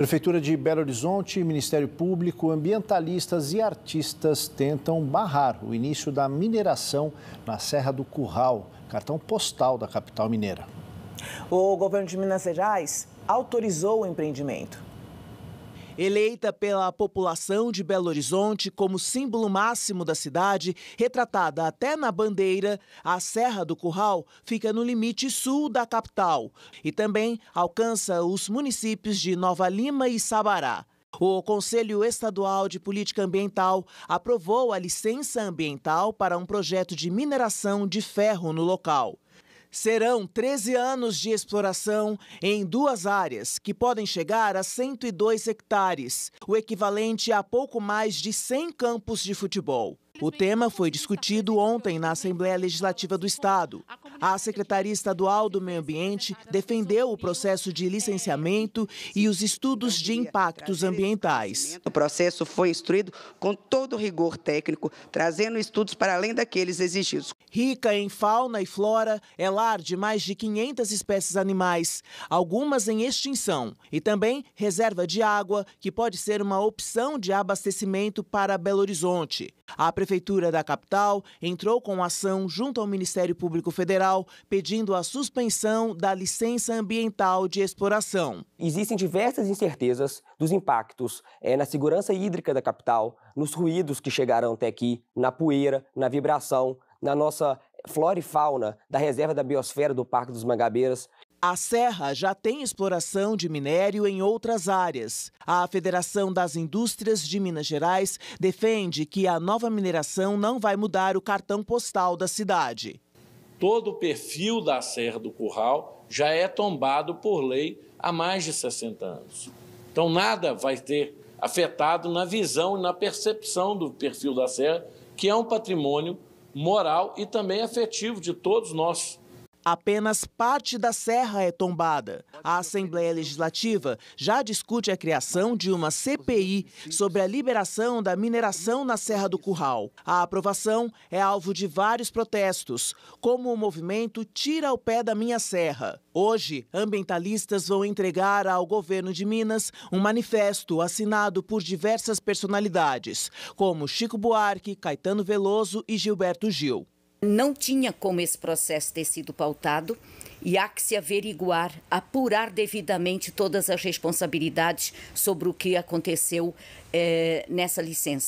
Prefeitura de Belo Horizonte, Ministério Público, ambientalistas e artistas tentam barrar o início da mineração na Serra do Curral, cartão postal da capital mineira. O governo de Minas Gerais autorizou o empreendimento. Eleita pela população de Belo Horizonte como símbolo máximo da cidade, retratada até na bandeira, a Serra do Curral fica no limite sul da capital e também alcança os municípios de Nova Lima e Sabará. O Conselho Estadual de Política Ambiental aprovou a licença ambiental para um projeto de mineração de ferro no local. Serão 13 anos de exploração em duas áreas, que podem chegar a 102 hectares, o equivalente a pouco mais de 100 campos de futebol. O tema foi discutido ontem na Assembleia Legislativa do Estado. A Secretaria Estadual do Meio Ambiente defendeu o processo de licenciamento e os estudos de impactos ambientais. O processo foi instruído com todo o rigor técnico, trazendo estudos para além daqueles exigidos. Rica em fauna e flora, é lar de mais de 500 espécies animais, algumas em extinção, e também reserva de água, que pode ser uma opção de abastecimento para Belo Horizonte. A Prefeitura da capital entrou com ação junto ao Ministério Público Federal Federal pedindo a suspensão da licença ambiental de exploração. Existem diversas incertezas dos impactos é, na segurança hídrica da capital, nos ruídos que chegaram até aqui, na poeira, na vibração, na nossa flora e fauna da reserva da biosfera do Parque dos Mangabeiras. A Serra já tem exploração de minério em outras áreas. A Federação das Indústrias de Minas Gerais defende que a nova mineração não vai mudar o cartão postal da cidade. Todo o perfil da Serra do Curral já é tombado por lei há mais de 60 anos. Então, nada vai ter afetado na visão e na percepção do perfil da Serra, que é um patrimônio moral e também afetivo de todos nós. Apenas parte da serra é tombada. A Assembleia Legislativa já discute a criação de uma CPI sobre a liberação da mineração na Serra do Curral. A aprovação é alvo de vários protestos, como o movimento Tira o Pé da Minha Serra. Hoje, ambientalistas vão entregar ao governo de Minas um manifesto assinado por diversas personalidades, como Chico Buarque, Caetano Veloso e Gilberto Gil. Não tinha como esse processo ter sido pautado e há que se averiguar, apurar devidamente todas as responsabilidades sobre o que aconteceu eh, nessa licença.